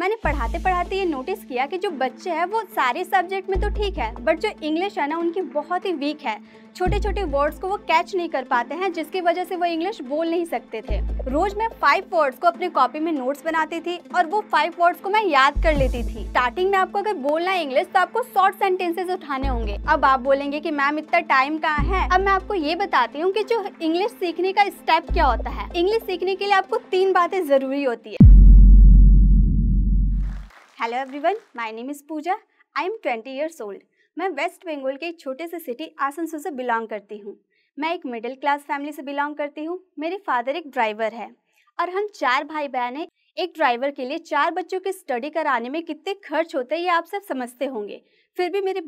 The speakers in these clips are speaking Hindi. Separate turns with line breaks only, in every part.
मैंने पढ़ाते पढ़ाते ये नोटिस किया कि जो बच्चे हैं वो सारे सब्जेक्ट में तो ठीक है बट जो इंग्लिश है ना उनकी बहुत ही वीक है छोटे छोटे वर्ड्स को वो कैच नहीं कर पाते हैं जिसकी वजह से वो इंग्लिश बोल नहीं सकते थे रोज मैं फाइव वर्ड्स को अपने कॉपी में नोट्स बनाती थी और वो फाइव वर्ड्स को मैं याद कर लेती थी स्टार्टिंग में आपको अगर बोलना है इंग्लिश तो आपको शॉर्ट सेंटेंसेस उठाने होंगे अब आप बोलेंगे की मैम इतना टाइम कहाँ है अब मैं आपको ये बताती हूँ की जो इंग्लिश सीखने का स्टेप क्या होता है इंग्लिश सीखने के लिए आपको तीन बातें जरूरी होती है hello everyone my name is Pooja I am twenty years old मैं वेस्ट बंगाल के एक छोटे से सिटी आसनसोल से बिलोंग करती हूँ मैं एक मिडिल क्लास फैमिली से बिलोंग करती हूँ मेरे फादर एक ड्राइवर है और हम चार भाई बहन हैं एक ड्राइवर के लिए चार बच्चों की स्टडी कराने में कितने खर्च होते हैं ये आप सब समझते होंगे फिर भी मेरे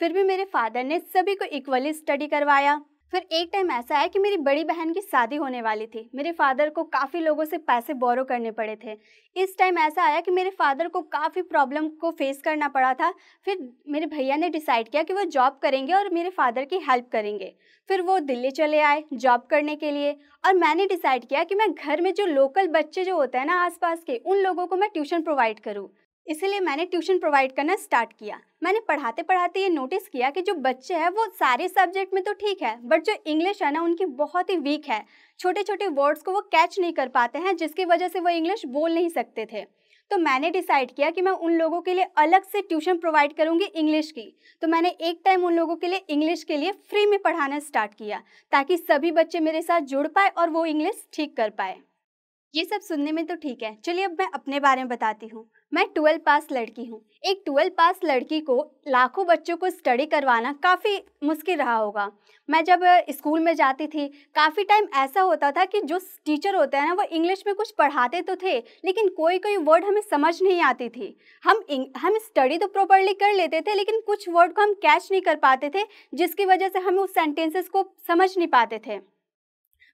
फिर भी मेरे फादर ने सभी को इक्वली स्टडी करवाया फिर एक टाइम ऐसा है कि मेरी बड़ी बहन की शादी होने वाली थी मेरे फादर को काफ़ी लोगों से पैसे बोरो करने पड़े थे इस टाइम ऐसा आया कि मेरे फादर को काफ़ी प्रॉब्लम को फेस करना पड़ा था फिर मेरे भैया ने डिसाइड किया कि वो जॉब करेंगे और मेरे फादर की हेल्प करेंगे फिर वो दिल्ली चले आए जॉब करने के लिए और मैंने डिसाइड किया कि मैं घर में जो लोकल बच्चे जो होते हैं ना आसपास के उन लोगों को मैं ट्यूशन प्रोवाइड करूँ इसीलिए मैंने ट्यूशन प्रोवाइड करना स्टार्ट किया मैंने पढ़ाते पढ़ाते ये नोटिस किया कि जो बच्चे हैं वो सारे सब्जेक्ट में तो ठीक है बट जो इंग्लिश है ना उनकी बहुत ही वीक है छोटे छोटे वर्ड्स को वो कैच नहीं कर पाते हैं जिसकी वजह से वो इंग्लिश बोल नहीं सकते थे तो मैंने डिसाइड किया कि मैं उन लोगों के लिए अलग से ट्यूशन प्रोवाइड करूँगी इंग्लिश की तो मैंने एक टाइम उन लोगों के लिए इंग्लिश के लिए फ्री में पढ़ाना स्टार्ट किया ताकि सभी बच्चे मेरे साथ जुड़ पाए और वो इंग्लिश ठीक कर पाए ये सब सुनने में तो ठीक है चलिए अब मैं अपने बारे में बताती हूँ मैं ट्वेल्व पास लड़की हूँ एक ट्वेल्व पास लड़की को लाखों बच्चों को स्टडी करवाना काफ़ी मुश्किल रहा होगा मैं जब स्कूल में जाती थी काफ़ी टाइम ऐसा होता था कि जो टीचर होते हैं ना वो इंग्लिश में कुछ पढ़ाते तो थे लेकिन कोई कोई वर्ड हमें समझ नहीं आती थी हम हम स्टडी तो प्रॉपरली कर लेते थे लेकिन कुछ वर्ड को हम कैच नहीं कर पाते थे जिसकी वजह से हम उस सेंटेंसेस को समझ नहीं पाते थे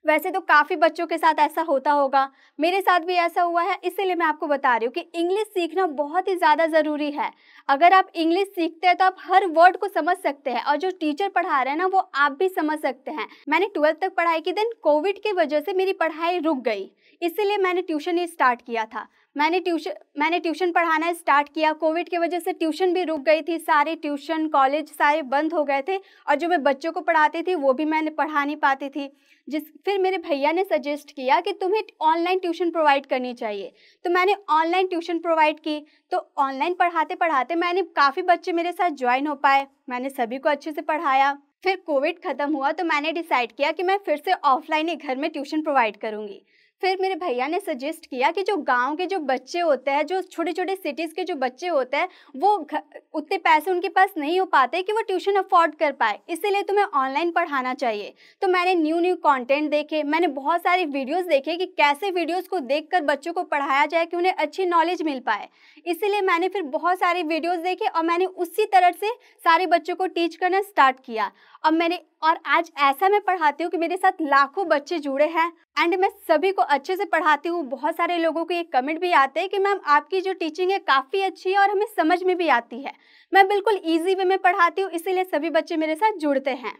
वैसे तो काफ़ी बच्चों के साथ ऐसा होता होगा मेरे साथ भी ऐसा हुआ है इसीलिए मैं आपको बता रही हूँ कि इंग्लिश सीखना बहुत ही ज़्यादा ज़रूरी है अगर आप इंग्लिश सीखते हैं तो आप हर वर्ड को समझ सकते हैं और जो टीचर पढ़ा रहे हैं ना वो आप भी समझ सकते हैं मैंने ट्वेल्थ तक पढ़ाई की देन कोविड की वजह से मेरी पढ़ाई रुक गई इसीलिए मैंने ट्यूशन ही स्टार्ट किया था मैंने ट्यूशन मैंने ट्यूशन पढ़ाना स्टार्ट किया कोविड की वजह से ट्यूशन भी रुक गई थी सारे ट्यूशन कॉलेज सारे बंद हो गए थे और जो मैं बच्चों को पढ़ाती थी वो भी मैंने पढ़ा नहीं पाती थी जिस फिर मेरे भैया ने सजेस्ट किया कि तुम्हें ऑनलाइन ट्यूशन प्रोवाइड करनी चाहिए तो मैंने ऑनलाइन ट्यूशन प्रोवाइड की तो ऑनलाइन पढ़ाते पढ़ाते मैंने काफ़ी बच्चे मेरे साथ ज्वाइन हो पाए मैंने सभी को अच्छे से पढ़ाया फिर कोविड ख़त्म हुआ तो मैंने डिसाइड किया कि मैं फिर से ऑफलाइन ही घर में ट्यूशन प्रोवाइड करूँगी फिर मेरे भैया ने सजेस्ट किया कि जो गांव के जो बच्चे होते हैं जो छोटे छोटे सिटीज़ के जो बच्चे होते हैं वो उतने पैसे उनके पास नहीं हो पाते कि वो ट्यूशन अफोर्ड कर पाए इसीलिए तुम्हें ऑनलाइन पढ़ाना चाहिए तो मैंने न्यू न्यू कॉन्टेंट देखे मैंने बहुत सारे वीडियोज़ देखे कि कैसे वीडियोज़ को देख कर बच्चों को पढ़ाया जाए कि उन्हें अच्छी नॉलेज मिल पाए इसीलिए मैंने फिर बहुत सारे वीडियोज़ देखे और मैंने उसी तरह से सारे बच्चों को टीच करना स्टार्ट किया अब मैंने और आज ऐसा मैं पढ़ाती हूँ कि मेरे साथ लाखों बच्चे जुड़े हैं एंड मैं सभी को अच्छे से पढ़ाती हूँ बहुत सारे लोगों को ये कमेंट भी आते हैं कि मैम आपकी जो टीचिंग है काफ़ी अच्छी है और हमें समझ में भी आती है मैं बिल्कुल ईजी वे में पढ़ाती हूँ इसीलिए सभी बच्चे मेरे साथ जुड़ते हैं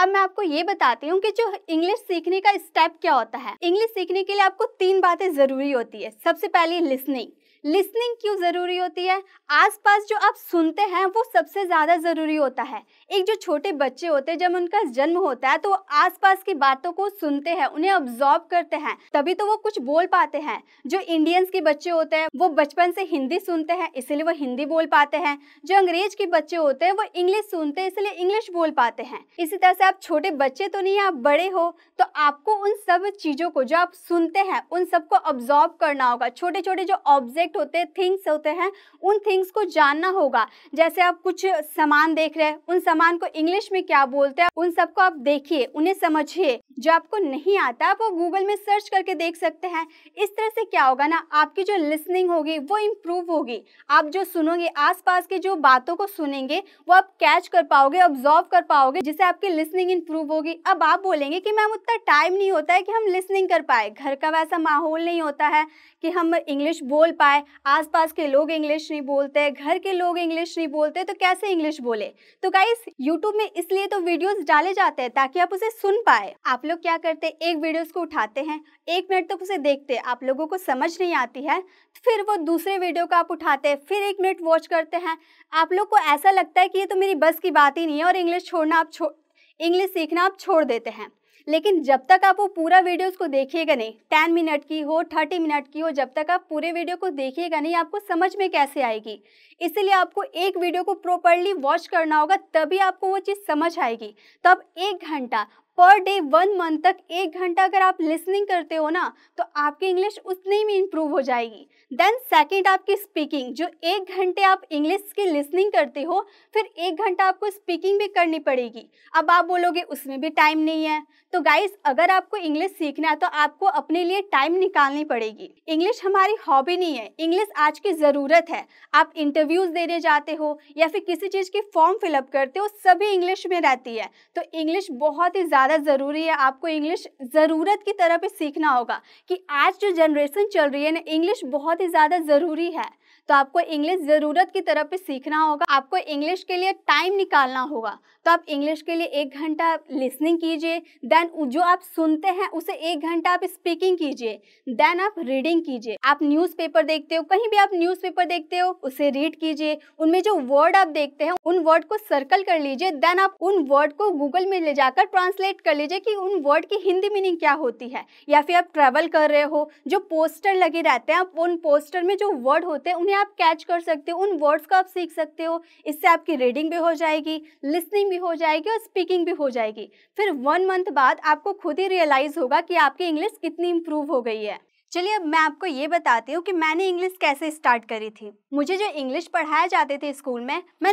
अब मैं आपको ये बताती हूँ कि जो इंग्लिश सीखने का स्टेप क्या होता है इंग्लिश सीखने के लिए आपको तीन बातें ज़रूरी होती है सबसे पहली लिसनिंग लिसनिंग क्यों ज़रूरी होती है आसपास जो आप सुनते हैं वो सबसे ज़्यादा ज़रूरी होता है एक जो छोटे बच्चे होते हैं जब उनका जन्म होता है तो आसपास की बातों को सुनते हैं उन्हें ऑब्जॉर्व करते हैं तभी तो वो कुछ बोल पाते हैं जो इंडियंस के बच्चे होते हैं वो बचपन से हिंदी सुनते हैं इसीलिए वो हिंदी बोल पाते हैं जो अंग्रेज के बच्चे होते हैं वो इंग्लिश सुनते हैं इसलिए इंग्लिश बोल पाते हैं इसी तरह से आप छोटे बच्चे तो नहीं आप बड़े हो तो आपको उन सब चीज़ों को जो आप सुनते हैं उन सबको ऑब्जॉर्व करना होगा छोटे छोटे जो ऑब्जेक्ट ऑब्जेक्ट होते हैं थिंग्स होते हैं उन थिंग्स को जानना होगा जैसे आप कुछ सामान देख रहे हैं उन सामान को इंग्लिश में क्या बोलते हैं उन सबको आप देखिए उन्हें समझिए जो आपको नहीं आता आप वो गूगल में सर्च करके देख सकते हैं इस तरह से क्या होगा ना आपकी जो लिसनिंग होगी वो इम्प्रूव होगी आप जो सुनोगे आसपास की जो बातों को सुनेंगे वो आप कैच कर पाओगे ऑब्जॉर्व कर पाओगे जिससे आपकी लिसनिंग इम्प्रूव होगी अब आप बोलेंगे कि मैम उतना टाइम नहीं होता है कि हम लिसनिंग कर पाए घर का वैसा माहौल नहीं होता है कि हम इंग्लिश बोल पाए आसपास के लोग इंग्लिश नहीं बोलते घर के लोग इंग्लिश नहीं बोलते तो कैसे इंग्लिश बोले तो गाइस यूट्यूब में इसलिए तो वीडियोस डाले जाते हैं ताकि आप उसे सुन पाए आप लोग क्या करते हैं एक वीडियोस को उठाते हैं एक मिनट तक तो उसे देखते आप लोगों को समझ नहीं आती है तो फिर वो दूसरे वीडियो को आप उठाते हैं फिर एक मिनट वॉच करते हैं आप लोग को ऐसा लगता है कि ये तो मेरी बस की बात ही नहीं है और इंग्लिश छोड़ना आप छो इंग्लिश सीखना आप छोड़ देते हैं लेकिन जब तक आप वो पूरा वीडियो उसको देखिएगा नहीं टेन मिनट की हो थर्टी मिनट की हो जब तक आप पूरे वीडियो को देखिएगा नहीं आपको समझ में कैसे आएगी इसलिए आपको एक वीडियो को प्रॉपरली वॉच करना होगा तभी आपको वो चीज़ समझ आएगी तो आप एक घंटा पर डे वन मंथ तक एक घंटा अगर आप लिसनिंग करते हो ना तो आपकी इंग्लिश उतनी भी इम्प्रूव हो जाएगी देन सेकेंड आपकी स्पीकिंग जो एक घंटे आप इंग्लिश की लिसनिंग करते हो फिर एक घंटा आपको स्पीकिंग भी करनी पड़ेगी अब आप बोलोगे उसमें भी टाइम नहीं है तो गाइज अगर आपको इंग्लिश सीखना है तो आपको अपने लिए टाइम निकालनी पड़ेगी इंग्लिश हमारी हॉबी नहीं है इंग्लिश आज की ज़रूरत है आप इंटरव्यूज़ देने जाते हो या फिर किसी चीज़ की फॉर्म फिलअप करते हो सभी इंग्लिश में रहती है तो इंग्लिश बहुत ही ज़्यादा ज़्यादा ज़रूरी है आपको इंग्लिश ज़रूरत की तरह पे सीखना होगा कि आज जो जनरेशन चल रही है ना इंग्लिश बहुत ही ज़्यादा ज़रूरी है तो आपको इंग्लिश ज़रूरत की तरह पे सीखना होगा आपको इंग्लिश के लिए टाइम निकालना होगा तो आप इंग्लिश के लिए एक घंटा लिसनिंग कीजिए देन जो आप सुनते हैं उसे एक घंटा आप स्पीकिंग कीजिए देन आप रीडिंग कीजिए आप न्यूज़पेपर देखते हो कहीं भी आप न्यूज़पेपर देखते हो उसे रीड कीजिए उनमें जो वर्ड आप देखते हैं उन वर्ड को सर्कल कर लीजिए देन आप उन वर्ड को गूगल में ले जाकर ट्रांसलेट सेलेक्ट कर लीजिए कि उन वर्ड की हिंदी मीनिंग क्या होती है या फिर आप ट्रैवल कर रहे हो जो पोस्टर लगे रहते हैं आप उन पोस्टर में जो वर्ड होते हैं उन्हें आप कैच कर सकते हो उन वर्ड्स को आप सीख सकते हो इससे आपकी रीडिंग भी हो जाएगी लिसनिंग भी हो जाएगी और स्पीकिंग भी हो जाएगी फिर वन मंथ बाद आपको खुद ही रियलाइज़ होगा कि आपकी इंग्लिश कितनी इम्प्रूव हो गई है चलिए अब मैं आपको ये बताती हूँ कि मैंने इंग्लिश कैसे स्टार्ट करी थी मुझे जो इंग्लिश पढ़ाया जाते थे स्कूल में मैं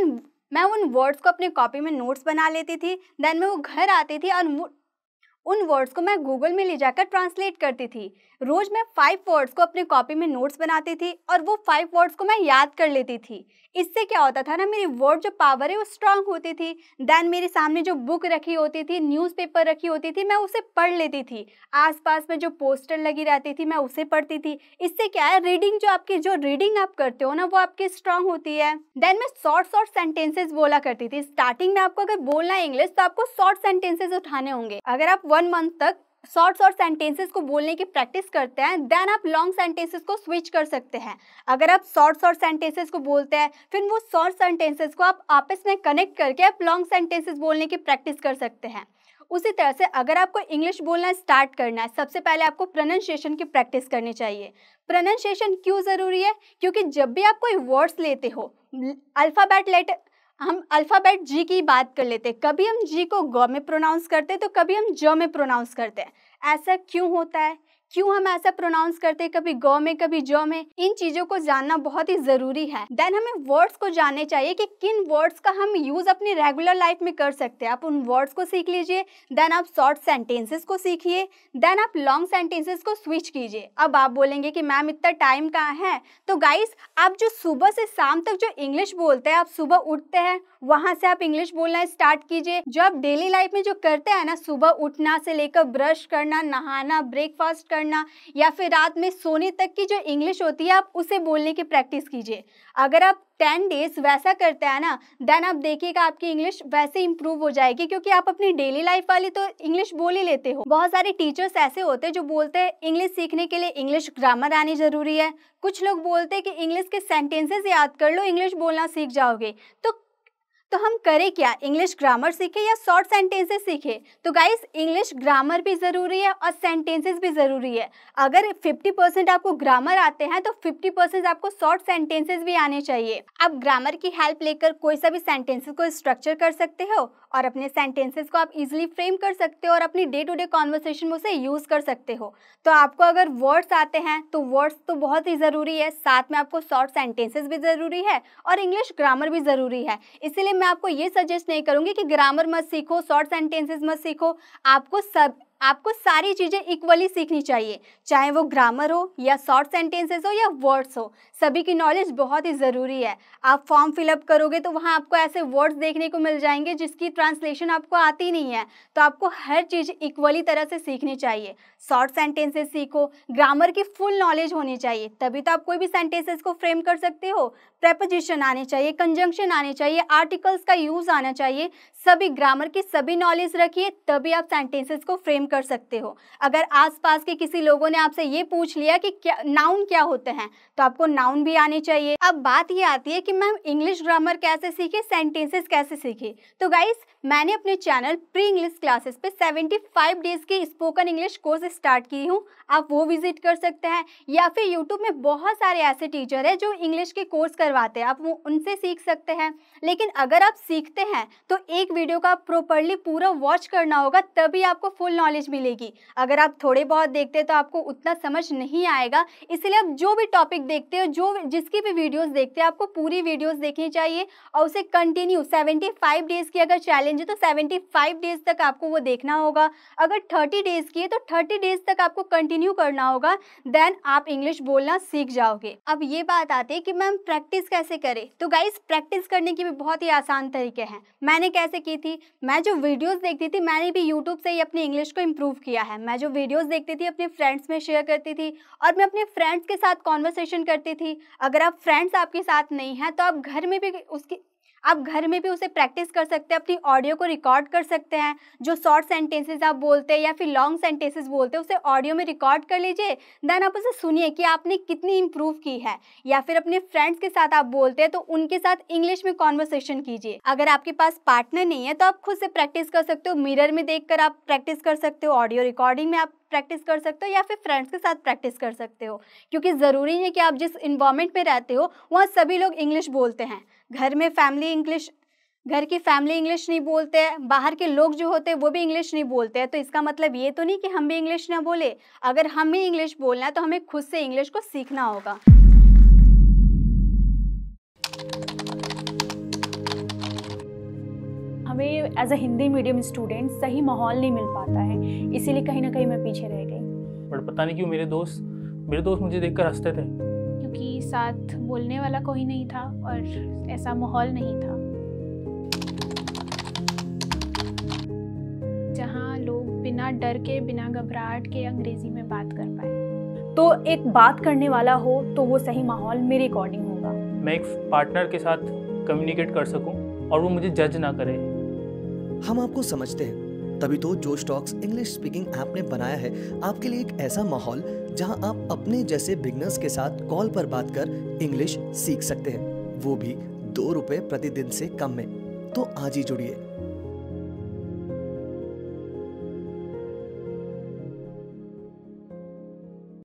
मैं उन वर्ड्स को अपने कॉपी में नोट्स बना लेती थी देन मैं वो घर आती थी और उन वर्ड्स को मैं गूगल में ले जाकर ट्रांसलेट करती थी रोज़ मैं फाइव वर्ड्स को अपने कॉपी में नोट्स बनाती थी और वो फाइव वर्ड्स को मैं याद कर लेती थी इससे क्या होता था ना मेरी वर्ड जो पावर है वो स्ट्रांग होती थी देन मेरे सामने जो बुक रखी होती थी न्यूज़पेपर रखी होती थी मैं उसे पढ़ लेती थी आसपास में जो पोस्टर लगी रहती थी मैं उसे पढ़ती थी इससे क्या है रीडिंग जो आपकी जो रीडिंग आप करते हो ना वो आपकी स्ट्रांग होती है देन मैं शॉर्ट शॉर्ट सेंटेंसेस बोला करती थी स्टार्टिंग में आपको अगर बोलना है इंग्लिश तो आपको शॉर्ट सेंटेंसेज उठाने होंगे अगर आप वन मंथ तक शॉर्ट शॉर्ट सेंटेंसेस को बोलने की प्रैक्टिस करते हैं देन आप लॉन्ग सेंटेंसेस को स्विच कर सकते हैं अगर आप शॉर्ट शॉर्ट सेंटेंसेस को बोलते हैं फिर वो शॉर्ट सेंटेंसेस को आप आपस में कनेक्ट करके आप लॉन्ग सेंटेंसेस बोलने की प्रैक्टिस कर सकते हैं उसी तरह से अगर आपको इंग्लिश बोलना स्टार्ट करना है सबसे पहले आपको प्रोनंसिएशन की प्रैक्टिस करनी चाहिए प्रोनंसिएशन क्यों ज़रूरी है क्योंकि जब भी आप कोई वर्ड्स लेते हो अल्फ़ाबेट लेटर हम अल्फ़ाबेट जी की बात कर लेते हैं कभी हम जी को ग में प्रोनाउंस करते हैं तो कभी हम ज में प्रोनाउंस करते हैं ऐसा क्यों होता है क्यों हम ऐसा प्रोनाउंस करते हैं कभी गौ में कभी जौ में इन चीजों को जानना बहुत ही जरूरी है देन हमें वर्ड्स को जानने चाहिए कि किन वर्ड्स का हम यूज अपनी रेगुलर लाइफ में कर सकते हैं आप उन वर्ड्स को सीख लीजिए देन आप शॉर्ट सेंटेंसेस को सीखिए देन आप लॉन्ग सेंटेंसेस को स्विच कीजिए अब आप बोलेंगे कि मैम इतना टाइम कहाँ है तो गाइस आप जो सुबह से शाम तक जो इंग्लिश बोलते हैं आप सुबह उठते हैं वहां से आप इंग्लिश बोलना स्टार्ट कीजिए जो आप डेली लाइफ में जो करते हैं ना सुबह उठना से लेकर ब्रश करना नहाना ब्रेकफास्ट करना पढ़ना या फिर रात में सोने तक की जो इंग्लिश होती है आप उसे बोलने की प्रैक्टिस कीजिए अगर आप टेन डेज वैसा करते हैं ना देन आप देखिएगा आपकी इंग्लिश वैसे इंप्रूव हो जाएगी क्योंकि आप अपनी डेली लाइफ वाली तो इंग्लिश बोल ही लेते हो बहुत सारे टीचर्स ऐसे होते हैं जो बोलते हैं इंग्लिश सीखने के लिए इंग्लिश ग्रामर आनी जरूरी है कुछ लोग बोलते हैं कि इंग्लिश के सेंटेंसेस याद कर लो इंग्लिश बोलना सीख जाओगे तो तो हम करें क्या इंग्लिश ग्रामर सीखें या शॉर्ट सेंटेंसेस सीखें तो गाइस इंग्लिश ग्रामर भी ज़रूरी है और सेंटेंसेस भी ज़रूरी है अगर 50 परसेंट आपको ग्रामर आते हैं तो 50 परसेंट आपको शॉर्ट सेंटेंसेस भी आने चाहिए आप ग्रामर की हेल्प लेकर कोई सा भी सेंटेंसेस को स्ट्रक्चर कर सकते हो और अपने सेंटेंसेस को आप इजीली फ्रेम कर सकते हो और अपनी डे टू डे कॉन्वर्सेशन में उसे यूज़ कर सकते हो तो आपको अगर वर्ड्स आते हैं तो वर्ड्स तो बहुत ही ज़रूरी है साथ में आपको शॉर्ट सेंटेंसेस भी ज़रूरी है और इंग्लिश ग्रामर भी ज़रूरी है इसीलिए मैं आपको ये सजेस्ट नहीं करूँगी कि ग्रामर मत सीखो शॉर्ट सेंटेंसेज मत सीखो आपको सब आपको सारी चीज़ें इक्वली सीखनी चाहिए चाहे वो ग्रामर हो या शॉर्ट सेंटेंसेस हो या वर्ड्स हो सभी की नॉलेज बहुत ही ज़रूरी है आप फॉर्म फिलअप करोगे तो वहाँ आपको ऐसे वर्ड्स देखने को मिल जाएंगे जिसकी ट्रांसलेशन आपको आती नहीं है तो आपको हर चीज़ इक्वली तरह से सीखनी चाहिए शॉर्ट सेंटेंसेस सीखो ग्रामर की फुल नॉलेज होनी चाहिए तभी तो आप कोई भी सेंटेंसेस को फ्रेम कर सकते हो प्रेपोजिशन आने चाहिए कंजंक्शन आने चाहिए आर्टिकल्स का यूज आना चाहिए सभी ग्रामर की सभी नॉलेज रखिए तभी आप सेंटेंसेस को फ्रेम कर सकते हो अगर आसपास के किसी लोगों ने आपसे ये पूछ लिया कि क्या नाउन क्या होते हैं तो आपको नाउन भी आने चाहिए अब बात ये आती है कि मैम इंग्लिश ग्रामर कैसे सीखे सेंटेंसेस कैसे सीखे तो गाइस मैंने अपने चैनल प्री इंग्लिश क्लासेस पे 75 डेज की स्पोकन इंग्लिश कोर्स स्टार्ट की हूँ आप वो विजिट कर सकते हैं या फिर यूट्यूब में बहुत सारे ऐसे टीचर हैं जो इंग्लिश के कोर्स कर करवाते हैं आप उनसे सीख सकते हैं लेकिन अगर आप सीखते हैं तो एक वीडियो का प्रॉपरली पूरा वॉच करना होगा तभी आपको फुल नॉलेज मिलेगी अगर आप थोड़े बहुत देखते हैं तो आपको उतना समझ नहीं आएगा इसलिए आप जो भी टॉपिक देखते हो जो जिसकी भी वीडियोज़ देखते हैं आपको पूरी वीडियोज़ देखनी चाहिए और उसे कंटिन्यू सेवेंटी डेज़ की अगर चैलेंज है तो सेवेंटी डेज़ तक आपको वो देखना होगा अगर थर्टी डेज़ की है तो थर्टी डेज़ तक आपको कंटिन्यू करना होगा देन आप इंग्लिश बोलना सीख जाओगे अब ये बात आती है कि मैम प्रैक्टिस प्रैक्टिस कैसे करें तो गाइस प्रैक्टिस करने की भी बहुत ही आसान तरीके हैं मैंने कैसे की थी मैं जो वीडियोस देखती थी मैंने भी यूट्यूब से ही अपनी इंग्लिश को इम्प्रूव किया है मैं जो वीडियोस देखती थी अपने फ्रेंड्स में शेयर करती थी और मैं अपने फ्रेंड्स के साथ कॉन्वर्सेशन करती थी अगर आप फ्रेंड्स आपके साथ नहीं हैं तो आप घर में भी उसकी आप घर में भी उसे प्रैक्टिस कर सकते हैं अपनी ऑडियो को रिकॉर्ड कर सकते हैं जो शॉर्ट सेंटेंसेस आप बोलते हैं या फिर लॉन्ग सेंटेंसेस बोलते हैं उसे ऑडियो में रिकॉर्ड कर लीजिए देन आप उसे सुनिए कि आपने कितनी इम्प्रूव की है या फिर अपने फ्रेंड्स के साथ आप बोलते हैं तो उनके साथ इंग्लिश में कॉन्वर्सेशन कीजिए अगर आपके पास पार्टनर नहीं है तो आप खुद से प्रैक्टिस कर सकते हो मिरर में देख आप प्रैक्टिस कर सकते हो ऑडियो रिकॉर्डिंग में आप प्रैक्टिस कर सकते हो या फिर फ्रेंड्स के साथ प्रैक्टिस कर सकते हो क्योंकि ज़रूरी है कि आप जिस इन्वामेंट में रहते हो वहाँ सभी लोग इंग्लिश बोलते हैं घर में फैमिली इंग्लिश घर की फैमिली इंग्लिश नहीं बोलते हैं बाहर के लोग जो होते हैं वो भी इंग्लिश नहीं बोलते हैं तो इसका मतलब ये तो नहीं कि हम भी इंग्लिश ना बोले अगर हम भी इंग्लिश बोलना है तो हमें खुद से इंग्लिश को सीखना होगा हमें as a Hindi medium student सही माहौल नहीं मिल पाता है इसीलिए कहीं ना कहीं मैं पीछे रह गई बट पता नहीं क्यों मेरे दोस्त मेरे दोस्त मुझे देखकर हंसते थे क्योंकि साथ बोलने वाला कोई नहीं था और ऐसा माहौल नहीं था जहाँ लोग बिना डर के बिना घबराहट के अंग्रेजी में बात कर पाए तो एक बात करने वाला हो तो वो सही माहौल मेरे अकॉर्डिंग होगा मैं एक पार्टनर के साथ कम्युनिकेट कर सकूं और वो मुझे जज ना करे हम आपको समझते हैं तभी तो जो स्टॉक्स इंग्लिश स्पीकिंग ऐप ने बनाया है आपके लिए एक ऐसा माहौल जहां आप अपने जैसे बिगनर्स के साथ कॉल पर बात कर इंग्लिश सीख सकते हैं वो भी दो रुपए प्रतिदिन से कम में तो आज ही जुड़िए